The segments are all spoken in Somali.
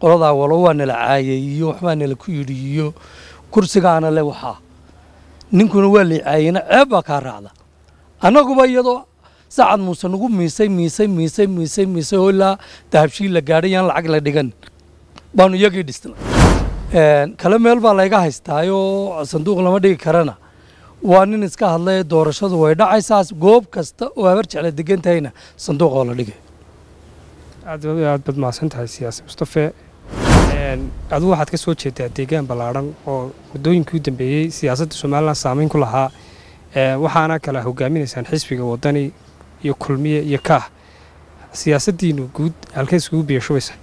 qoladaa walo waa nala caayeeyiyo waxbaa nala ku yidhi kursigaana le waxaa ninkuna waa la caayena ceeb baa kaa raacda annaguba iyadoo sacad muuse nagu miisay miisay miisay miisay miisay oo ilaa dahabshii la gaadhay lacag la dhigan baanu iyagii dhisnay kale meel baa layga haystaayoo sanduuq lama dhigi karana waa nin iska hadlay doorashadu way dhacaysaas goob kasta oo habar jecla degan tahayna sanduuq la dhigay aad aad baad siyaasi mustafe adigu waxaad ka soo jeedaa deegaan ballaadhan oo muddooyinkii u dambeeyey siyaasadda somalilan saamayn ku lahaa eh, waxaana kala hogaaminaysaan xisbiga wadani iyo kulmiye iyo kaah siyaasaddiinu guud halkey iskugu biyashubaysa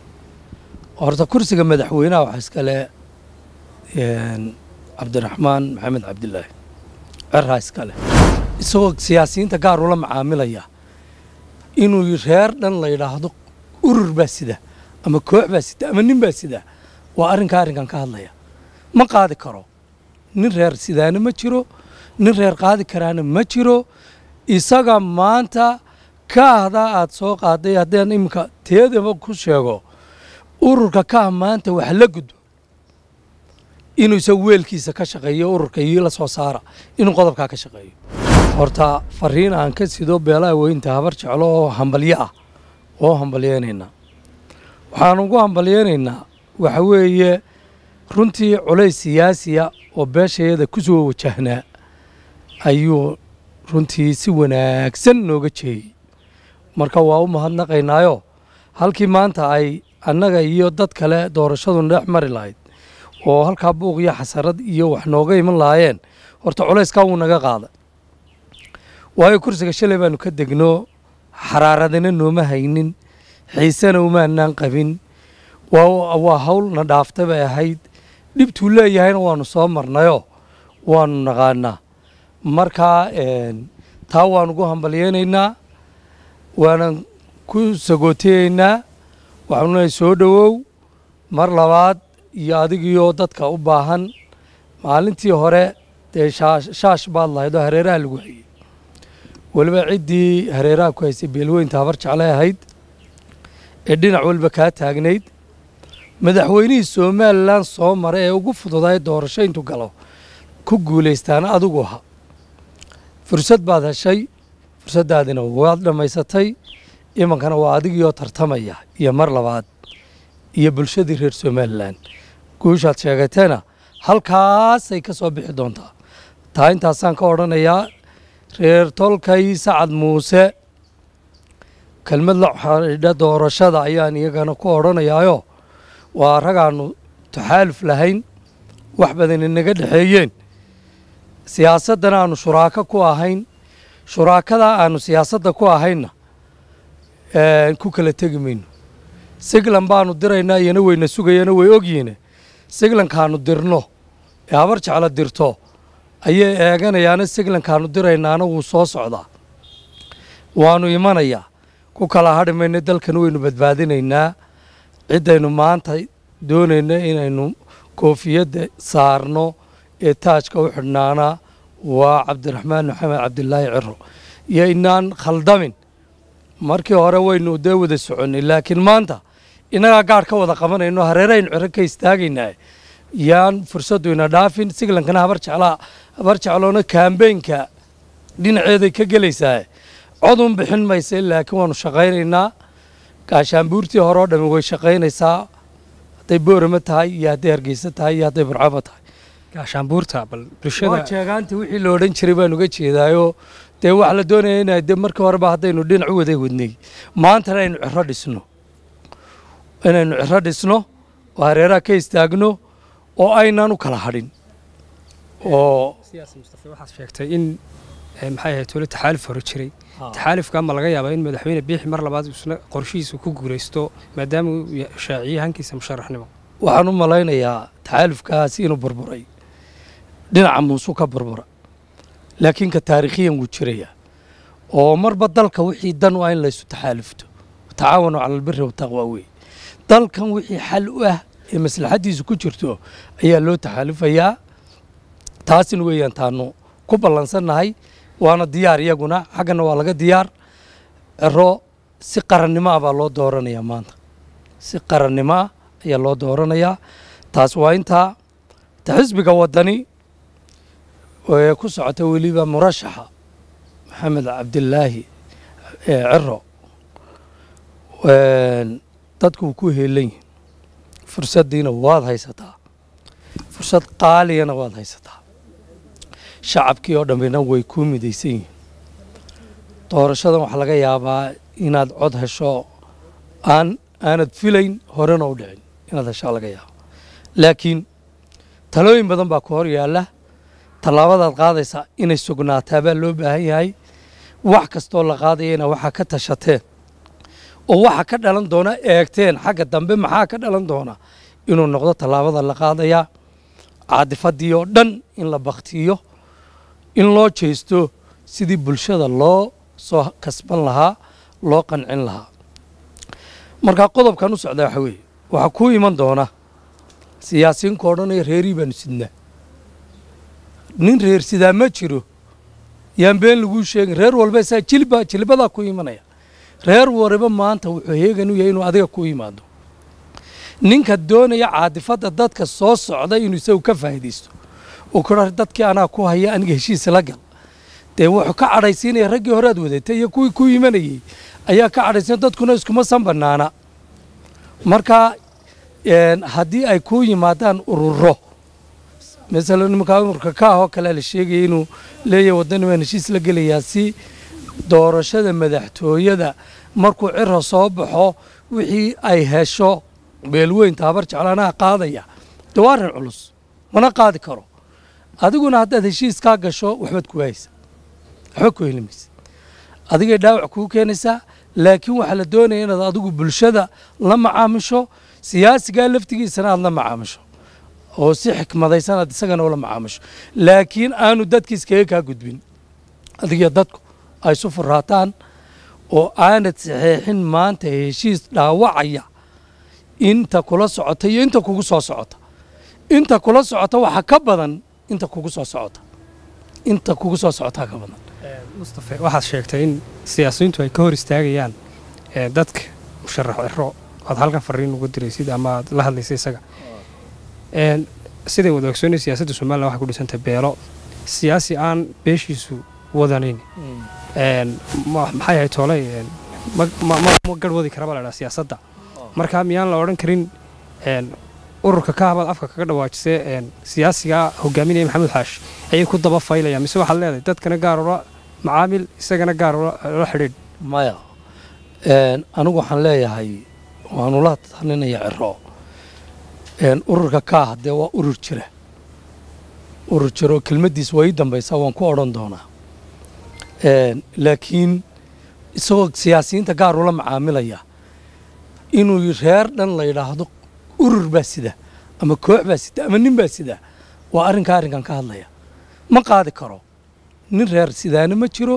horta kursiga madaxweynaha waxaa iskale cabdiraxmaan maxamed cabdilaahi ceraa iskale isagoo siyaasiyiinta gaar ula macaamilaya inuu reer dhan la yidhaahdo urur baa sida ama koox baa sida ama nin baa sida waa arrinka arrinkan ka hadlaya ma qaadi karo nin reer sidaana ma jiro nin reer qaadi karaana ma jiro isaga maanta kaahdaa aad soo qaaday haddaan iminka teedaba ku sheego ururka kaah maanta wax la gudbo inuu isa weelkiisa ka shaqeeyo ururka iyo la soo saara inuu qodobkaa ka shaqeeyo horta fariin aan ka sido beelaha weynta habar jeclo oo hambalyo ah oo hambalyeynaynaa waxaan ugu hambalyeynaynaa waxa weeye runtii culays siyaasiya oo beeshayada ku soo wajahnaa ayuu runtii si wanaagsan nooga jeeyey marka waa u mahadnaqaynaayoo halkii maanta ay annaga iyo dad kale doorashadu dhex mari lahayd oo halkaa buuq iyo xasarad iyo wax nooga iman lahaayeen horta culayskaa wuu naga qaaday waayo kursiga shalay baanu ka degnoo xaraaradina nooma haynin xiisena umaanaan qabin waa hawl na dhaafta bay ahayd dhibtuu leeyahayna waanu soo marnayoo waanu naqaanaa markaa taa waan ugu hambalyeynaynaa waanan ku sagootayeynaa waxaanu soo dhowow mar labaad iyo adigiioo dadka u baahan maalintii hore dee shaash baad lahayd oo hareeraha lagu hayey weliba ciddii hareeraha ku haysay beelweynta habar jeclay ahayd ee dhinac walba kaa taagnayd madaxweynihii somalilan soo mara ee ugu fududaay doorasho intuu galo ku guulaystaan adigu ha fursad baad heshay fursaddaadina waad dhammaysatay imankana waa adigiioo tartamaya iyo mar labaad iyo bulshadii reer somalilan guushaad sheegateena halkaasay ka soo bixi doontaa taa intaasaan ka odhanayaa reer tolkay sacad muuse kelmad la xidha doorashada ayaan iyagana ku odhanayaayo waa ragaannu taxaaluf lahayn wax badan inaga dhexeeyeen siyaasaddana aannu shuraako ku ahayn shuraakadaa aanu siyaasadda ku ahaynna ku kala tegi mayno siglan baanu diraynaa iyona wayna sugayana way ogyihiine siglankaanu dirno ee habar jeclo dirto ayay eeganayaana siglankaanu diraynaana wuu soo socdaa waannu imanayaa ku kala hadhi mayna dalkan waynu badbaadinaynaa ciddaynu maanta doonayna inaynu koofiyadda saarno ee taajka u xidhnaana waa cabdiraxmaan maxamed cabdilaahi ciro iyo inaan khaldamin markii hore waynu dee wada soconnay laakiin maanta inagaa gaar ka wada qabanayno hareeraaynu ciro ka istaagaynaa yaan fursaddu ina dhaafin siglankana habar jeclaa habar jecloona kaambeynka dhinaceeday ka gelaysaa codun bixin mayse laakiin waannu shaqaynaynaa gaashaanbuurtii hore oo dhammi way shaqaynaysaa hadday boorama tahay iyo hadday hargeysa tahay iyo hadday burcaba tahay gaashaanbuurta bal bulshada jeegaantii wixii la odhan jiray baan uga jeedaayo dee waxa la doonaya inaa dee markii horeba haddaynu dhinac u waday wadnay maantana aynu ciro dhisno inaynu ciro dhisno oo hareeraha ka istaagno oo aynaan u kala hadhin oo Eh, maxay ahayd weli hore jiray ah. taxaalifka ma laga yaabaa in madaxweyne biixi mar labaad isna qorshihiisu ku guulaysto maadaama shaaciye hankiisa musharaxnimo waxaan u malaynayaa taxaalifkaas inuu burburay dhinaca muusuu ka burbura laakiin ka taariikhiyan wuu jiraya oo marba dalka wixii dan u in laysu taxaalifto tacaawanu cala albiri wataqwa weeye dalkan wixii xal u ah ee maslaxaddiisu ku jirto ayaa loo taxaalufayaa taasina weeyaan taanu ku ballansannahay waana diyaar iyaguna xaggana waa laga diyaar ero si qarannimo ah baa loo dooranayaa maanta si qarannimo ah ayaa loo dooranayaa taas waa intaa ta xisbiga wadani ee ku socota weliba murashaxa maxamed cabdilaahi ciro dadku ku heelan yihin fursaddiina waad haysataa fursad qaaliyana waad haysataa shacabkii oo dhambina way kuu midaysan yihiin doorashadan waxaa laga yaabaa inaad cod hesho aan aanad filayn horena u dhicin inaad heshaa laga yaabo laakiin talooyin badan baa ku hor yaalla tallaabadaad qaadaysaa inay sugnaataa baa loo baahan yahay wax kastoo la qaadayana waxaa ka tashateen oo waxa ka dhalan doona eegteen xagga dambe maxaa ka dhalan doona inuu noqdo tallaabada la qaadayaa caadifadii oo dhan in la bakhtiiyo in loo jeesto sidii bulshada loo soo kasban lahaa loo qancin lahaa markaa qodobkan u socdaa waxaa weeye waxaa kuu iman doona siyaasiyiinka odhanaya reerii baanu sidnaa nin reer sidaa ma jiro yaan been laguu sheegin reer walba isaa jilba jilbadaa ku imanaya reer wariba maanta wuxuu heegan u yahay inuu adiga ku imaado ninka doonaya caadifadda dadka soo socda inuu isagu ka faa'idaysto dadkii anaa ku haya aniga heshiis la gal dee wuxuu ka cadhaysiinaya raggii hore aad wadatay iyo kuwii ku imanayey ayaa ka cadhaysiinaya dadkuna iskuma san bannaana markaa haddii ay ku yimaadaan ururo masalan nimankaa ururka kaah oo kale la sheegaya inuu leeyahay waddani heshiis la gelayaa si doorashada madaxtooyada markuu ciro soo baxo wixii ay hesho beelweyn taabar jeclaanaha qaadaya dee waa arrin culus mana qaadi karo adiguna haddaad heshiis kaa gasho waxbaad kuwaayeysaa waxba ku heli maysa adigay dhaawac kuu keenaysaa laakiin waxaa la doonaya inaad adigu bulshada la macaamisho siyaasigaa laftigiisana aad la macaamisho oo si xikmadaysan aad isagana ula macaamisho laakiin aanu dadka iskaga kaa gudbin adigiyo dadku ay isu furaataan oo aanad saxeexin maanta heshiis dhaawacaya inta kula socota iyo inta kugu soo socota inta kula socota waxaa ka badan inta kugu soo socota inta kugu soo socotaa ka badan eh, mustafe waxaad sheegtay in siyaasiyiintu ay ka hor istaagayaan eh, dadka musharax ciro oad halkan fariin uga diraysid ama aad la hadlaysa isaga eh, siday wada ogsoona siyaasadda somalilan waxay ku dhisantay beelo siyaasi aan beeshiisu wadanayn hmm. maxay ahay tooley ma garh wadi karaba laydhaa siyaasadda hmm. markaa miyaan la odhan karin ururka kahabad afka kaga dhawaajisee siyaasiga hogaaminaya maxamuud xaash ayay ku daba faylayaan mise waxaad leedahay dadkana gaar ula macaamil isagana gaar ula xidhiidh maya anigu waxaan leeyahay waanu la talinaya ciro ururka kaah dee waa urur jira urur jira kelmaddiis waa ii dambaysaa waan ku odhan doonaa laakiin isagoo siyaasiyiinta gaar ula macaamilaya inuu reer dhan la yidhaahdo urur baa sida ama koox baa sida ama nin baa sida waa arrinka arrinkan ka hadlaya ma qaadi karo nin reer sidaana ma jiro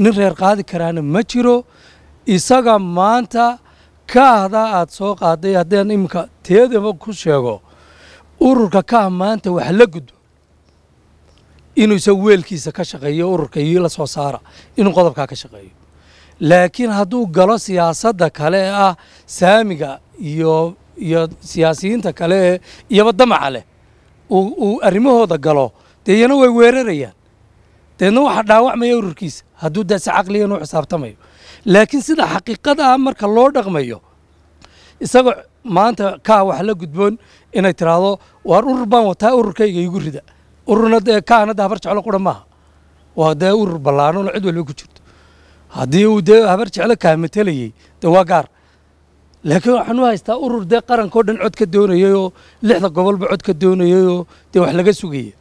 nin reer qaadi karaana ma jiro isaga maanta kaahdaa aad soo qaaday haddaan iminka teedaba ku sheego ururka kaah maanta wax la gudbo inuu isa weelkiisa ka shaqeeyo ururka iyo la soo saara inuu qodobkaa ka shaqeeyo laakiin hadduu galo siyaasadda kale ah saamiga iyo iyo siyaasiyiinta kale iyaba damaca leh uu arrimahooda galo dee iyana way weerarayaan deedna waxa dhaawacmaya ururkiisa hadduu dase caqligan u xisaabtamayo laakiin sida xaqiiqadaa ah marka loo dhaqmayo isagoo maanta kaa ah wax la gudboon inay tiraahdo waar urur baan wataa ururkayga igu rida ururna dee kaana de habar jeclo qura maaha waa dee urur ballaanona cid walba ku jirto haddii uu dee habar jeclo kaa matelayey dee waa gaar laakiin waxaan u haystaa urur dee qaranko dhan cod ka doonayayoo lixda gobolba cod ka doonayayoo dee wax laga sugaya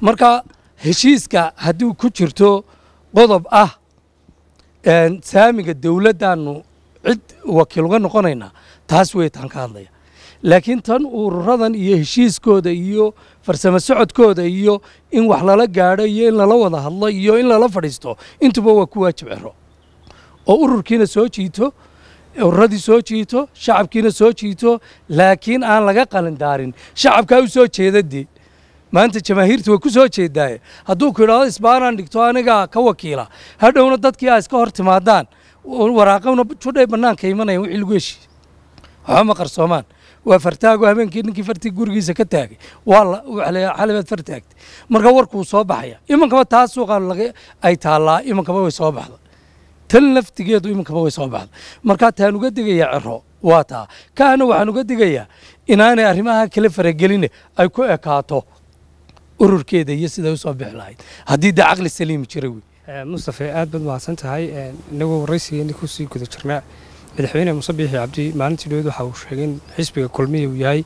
marka heshiiska hadduu ku jirto qodob ah saamiga dawladdaannu cid wakiil uga noqonaynaa taas wey taan ka hadlaya laakiin tan ururadan iyo heshiiskooda iyo farsamo socodkooda iyo in wax lala gaadho iyo in lala wada hadlo iyo in lala fadhiisto intuba waa ku waajib cero oo ururkiina soo jiito ururadii soo jiito shacabkiina soo jiito laakiin aan laga qalindaarin shacabkaa u soo jeedadii maanta jamaahiirta way ku soo jeedaaye hadduu ku idhahdo isbaanaan dhigto anigaa ka wakiila hadhowna dadkii a iska hor timaadaan waraaqowna judhay bannaanka imanaya wixii lagu heshiiye waxba qarsoomaan waa fartaago habeenkii ninkii fartii gurigiisa ka taagay waa xalibaad marka warkuu soo baxaya imankaba taa ay taallaa imankaba way soo baxda tan laftigeedu iminkaba way soo baxda markaa taan uga digayaa cero waa taa kaana waxaan uga digayaa inaanay arrimaha kale farageline ay ku ekaato ururkeeda iyo siday usoo bixi lahayd haddii dee caqli saliimi jira wey mustafe aada baad mahadsan tahay inagoo waraysigeenni kusii guda jirnaa madaxweyne muse biixi cabdi maalintii dhoweed waxa uu sheegay in xisbiga kulmiya uu yahay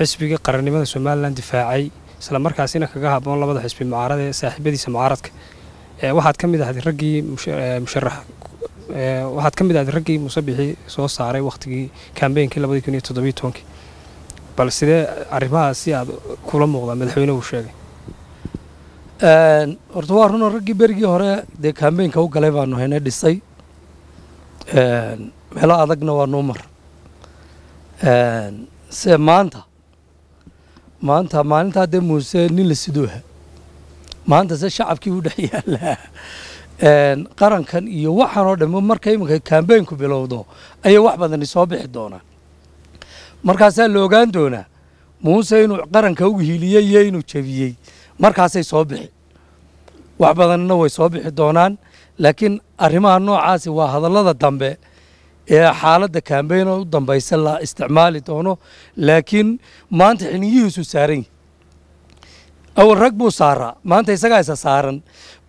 xisbiga qarannimada somalilan difaacay islamarkaasina kaga haboon labada xisbi mucaarada ee saaxiibadiisa mucaaradka Eh, waxaad ka mid ahday raggii eh, musharax eh, waxaad ka mid ahday raggii musabixi soo saaray wakhtigii kambaynkii labadii kun iyo toddobiyo tobankii bal sidee arrimahaas si aad kula muuqdaa madaxweyne uu sheegay horta waa runo raggii berigii hore dee kambeynka u galay baanu hayna dhisay meelo adagna waa numar se maanta maanta maalintaa dee muuse nin la siduuha maanta se shacabkii u dhex yaalaa qarankan iyo waxaan oo dhan marka iminka kambeynku bilowdo ayay wax badani soo bixi doonaan markaasaa la ogaan doonaa muuse inuu qaranka u hiiliyey iyo inuu jebiyey markaasay soo bixi wax badanna way soo bixi doonaan laakiin arrimaha noocaasi waa hadallada dambe ee xaaladda kambeyn u dambaysa la isticmaali doono laakiin maanta xiniyihiisu saaran yahi awal rag buu saaraa maanta isagaa isa saaran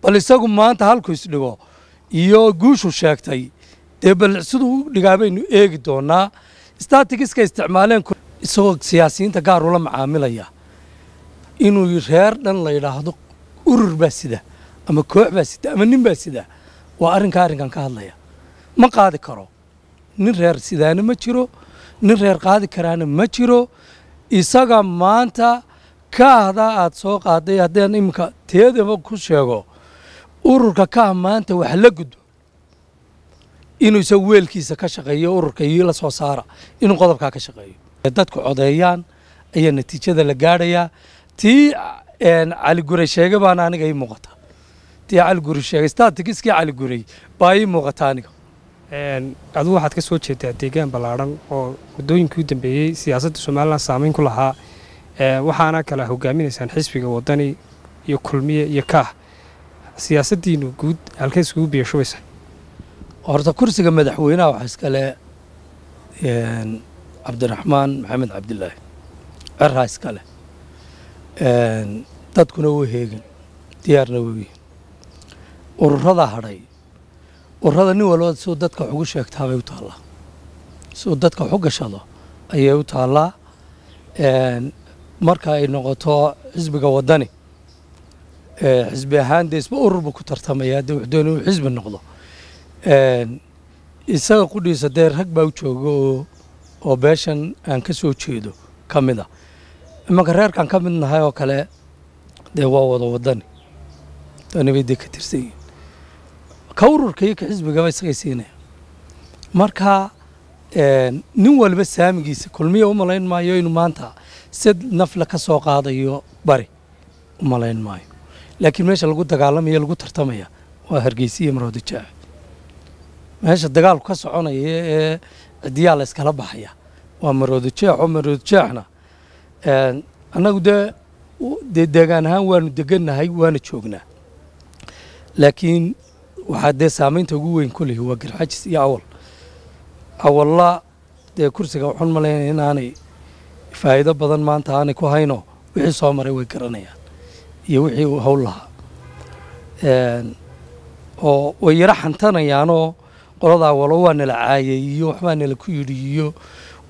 bal isagu maanta halkuu isdhigo iyo guushu sheegtay dee bal siduu u dhigaa baynu eegi doonnaa staatigiska isticmaaleen isagoo siyaasiyiinta gaar ula macaamilaya inuu reer dhan la yidhaahdo urur baa sida ama koox baa sida ama nin baa sida waa arrinkaa arrinkan ka hadlaya ma qaadi karo nin reer sidaana ma jiro nin reer qaadi karaana ma jiro isaga maanta kaahda aada soo qaaday haddeen imika teedaba ku sheego ururka kaa ah maanta wax la gudbo inuu isa weelkiisa ka shaqeeyo ururka iyo la soo saara inuu qodobkaa ka shaqeeyo dadku codeeyaan ayaa natiijada la gaadhayaa tii cali gurey sheege aniga ii muuqata tii cali gurey sheegay statiskii baa ii muuqata aniga adugu waxaad ka soo jeedaa deegaan ballaaran oo muddooyinkii u dambeeyey siyaasadda somaaliland saameyn ku lahaa Eh, waxaana kala hogaaminaysaan xisbiga wadani iyo kulmiye iyo kaah siyaasadiinu guud halkay iskugu biyashubaysaa horta kursiga madaxweynaha waxaa iskale cabdiraxmaan maxamed cabdillaahi cerraa iskale dadkuna way heegeen diyaarna way yihiin ururadaa hadhay ururada nin walba suu dadka wax ugu sheegtaabay u taallaa suu dadka wax gashado ayay u taallaa marka ay noqoto xisbiga wadani xisbi ahaan dee isba ururbu ku tartamaya haddii waxdoon inuu xisbi noqdo isaga qudhiisa dee rag baa u jooga oo oo beeshan aan ka soo jeedo ka mid a ah. imanka reerkan ka mid nahay oo kale dee waa wada wadani wadani dee ka tirsan yihiin ka ururka iyo ka xisbigaba isagay siinaya marka nin walba saamigiisa kulmiya u malayn maayo inu maanta sad nafla ka soo qaadayo bari umalayn maayo laakiin meesha lagu dagaalamaya lagu tartamaya waa hargeysa iyo meesha dagaalku ka soconaya ee cidiyaa la iskala baxaya waa maroodijeeco maroodijeecna annagu dee dee deegaan ahaan waanu degannahay waana joognaa laakiin waxaa dee saamaynta ugu weyn ku lihi waa garxajis iyo awal awalla dee kursiga waxaan malayna inaanay faa'iido badan maanta aanay ku hayno wixii soo maray way garanayaan iyo wixii uu howl lahaa oo way yaro xantanayaanoo qoladaa walo waa nala iyo waxbaa nala ku yidhi iyo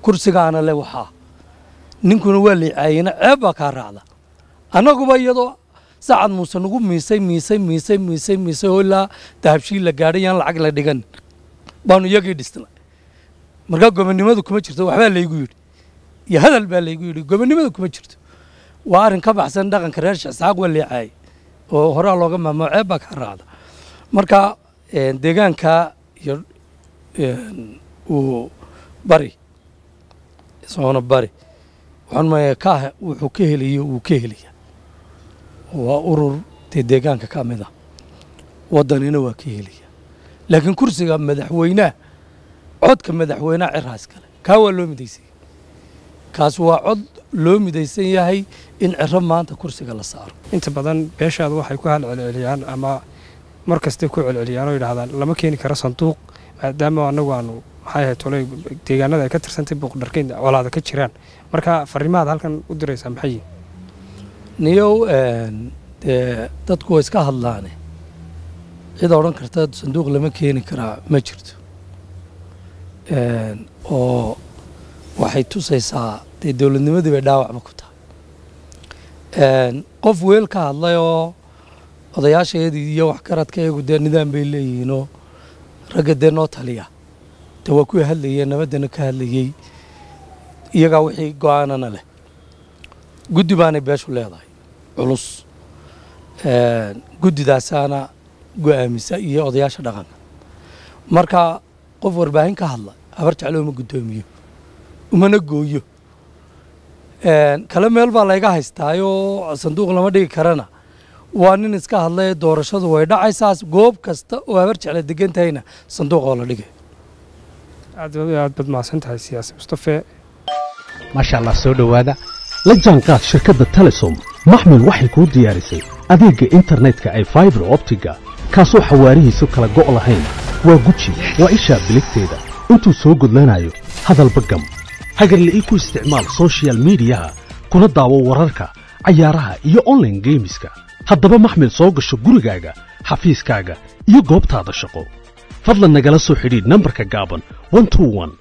kursigaana le waxaa ninkuna waa lay caayayna ceeb baa kaa raacda annaguba iyadoo sacad muuse nagu miisay miisay miisay miisay miisay oo ilaa dahabshii la gaadhay lacag la dhigan baanu iyagii dhisnay markaa gobonnimadu kuma jirto waxbaa laygu yidhi iyo hadal baa laygu yidhi gobonnimada kuma jirto waa arrin ka baxsan dhaqanka reer shicsaaq waliicaay oo horaa looga maamo ceeb baa ka raacda marka eh, deegaanka iyo eh, uu bari soona bari waxaan maya kah wuxuu ka helayo wuu ka helaya waa urur dee deegaanka ka mid ah waddanina waa ka helaya laakiin kursiga madaxweynaha codka madaxweynaha ciraas kale kaa waa loo midaysaya kaas waa cod loo midaysan yahay in ciro maanta kursiga la saaro inta badan beeshaada waxay ku halcelceliyaan ama mar kasta ku celceliyaan oo yidhaahdaan lama keeni karo sanduuq maadaama annagu aanu maxay ahayd tolay deegaanada ay ka tirsantay buuqdharkeyn colaada ka jiraan marka farriimahaad halkan u diraysaa maxay niyow dee dadku waa iska hadlaane cid odhan karta sanduuq lama keeni karaa ma jirto oo waxay tusaysaa dee dowladnimadii bay dhaawacba ku tahay qof weel ka hadlay oo odayaashaeedi iyo waxgaradka eegu dee nidaam bay leeyihiinoo ragga dee noo taliya de waa ku hadlayeen nabaddana ka hadlayay iyagaa wixii go-aanana leh guddi baanay beeshu leedahay culus guddidaasaana go'aamisa iyo odayaasha dhaqanka marka qof warbaahin ka hadla habar jeclowma guddoomiyo umana gooyo kale meel baa layga haystaayoo sanduuq lama dhigi karana waa nin iska hadlay doorashadu way dhacaysaas goob kasta oo habar jecla degan sanduuq oo la dhigay maasha allah soo dhowaada la jaanqaad shirkadda telesom maxmil waxay kuu diyaarisay adeegga internetka ee faibar optiga kaasoo xawaarihiisu kala go' lahayn waa guji waa ishaa biligteeda intuu soo gudlanayo hadalba gam hagarle i ku isticmaal social midiyaha kuna daawo wararka cayaaraha iyo online geemiska haddaba maxmil soo gasho gurigaaga xafiiskaaga iyo goobtaada shaqo fadlan nagala soo xidhiidh nambarka gaaban